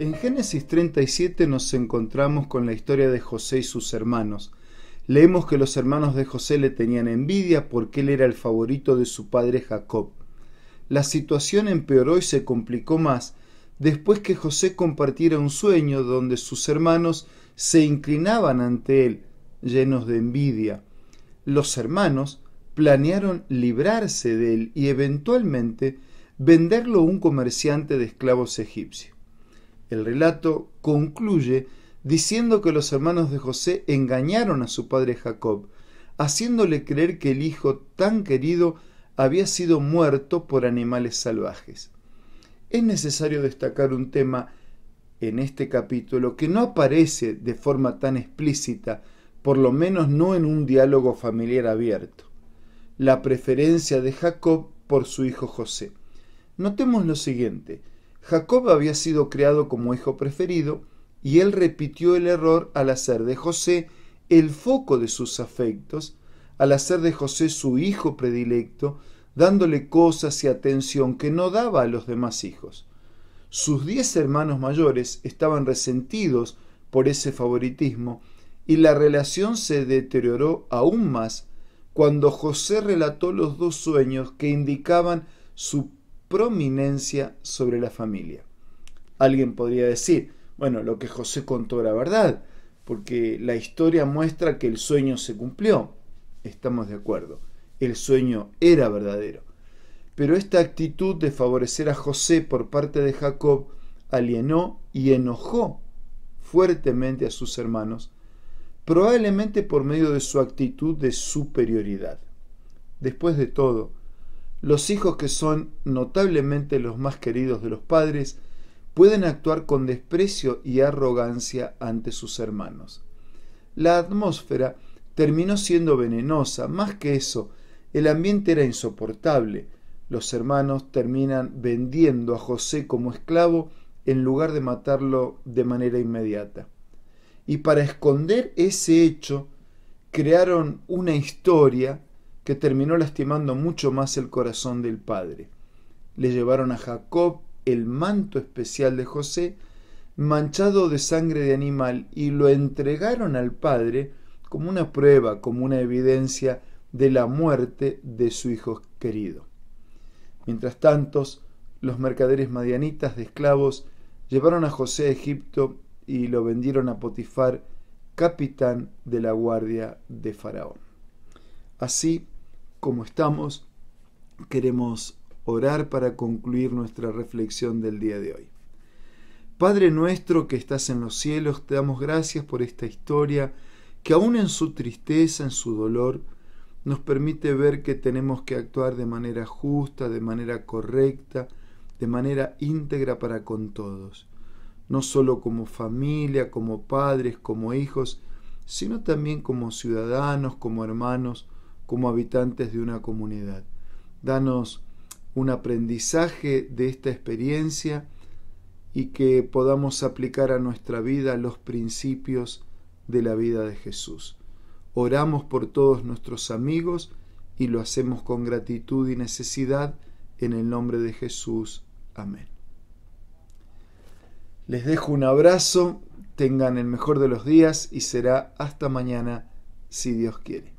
En Génesis 37 nos encontramos con la historia de José y sus hermanos. Leemos que los hermanos de José le tenían envidia porque él era el favorito de su padre Jacob. La situación empeoró y se complicó más después que José compartiera un sueño donde sus hermanos se inclinaban ante él, llenos de envidia. Los hermanos planearon librarse de él y eventualmente venderlo a un comerciante de esclavos egipcios. El relato concluye diciendo que los hermanos de José engañaron a su padre Jacob, haciéndole creer que el hijo tan querido había sido muerto por animales salvajes. Es necesario destacar un tema en este capítulo que no aparece de forma tan explícita, por lo menos no en un diálogo familiar abierto, la preferencia de Jacob por su hijo José. Notemos lo siguiente, Jacob había sido creado como hijo preferido y él repitió el error al hacer de José el foco de sus afectos, al hacer de José su hijo predilecto, dándole cosas y atención que no daba a los demás hijos. Sus diez hermanos mayores estaban resentidos por ese favoritismo y la relación se deterioró aún más cuando José relató los dos sueños que indicaban su prominencia sobre la familia. Alguien podría decir, bueno, lo que José contó era verdad, porque la historia muestra que el sueño se cumplió. Estamos de acuerdo, el sueño era verdadero. Pero esta actitud de favorecer a José por parte de Jacob alienó y enojó fuertemente a sus hermanos, probablemente por medio de su actitud de superioridad. Después de todo, los hijos que son notablemente los más queridos de los padres pueden actuar con desprecio y arrogancia ante sus hermanos. La atmósfera terminó siendo venenosa, más que eso, el ambiente era insoportable. Los hermanos terminan vendiendo a José como esclavo en lugar de matarlo de manera inmediata. Y para esconder ese hecho, crearon una historia que terminó lastimando mucho más el corazón del padre. Le llevaron a Jacob el manto especial de José, manchado de sangre de animal, y lo entregaron al padre como una prueba, como una evidencia de la muerte de su hijo querido. Mientras tanto, los mercaderes madianitas de esclavos llevaron a José a Egipto y lo vendieron a Potifar, capitán de la guardia de Faraón. Así, como estamos, queremos orar para concluir nuestra reflexión del día de hoy. Padre nuestro que estás en los cielos, te damos gracias por esta historia que aun en su tristeza, en su dolor, nos permite ver que tenemos que actuar de manera justa, de manera correcta, de manera íntegra para con todos, no solo como familia, como padres, como hijos, sino también como ciudadanos, como hermanos, como habitantes de una comunidad. Danos un aprendizaje de esta experiencia y que podamos aplicar a nuestra vida los principios de la vida de Jesús. Oramos por todos nuestros amigos y lo hacemos con gratitud y necesidad en el nombre de Jesús. Amén. Les dejo un abrazo, tengan el mejor de los días y será hasta mañana si Dios quiere.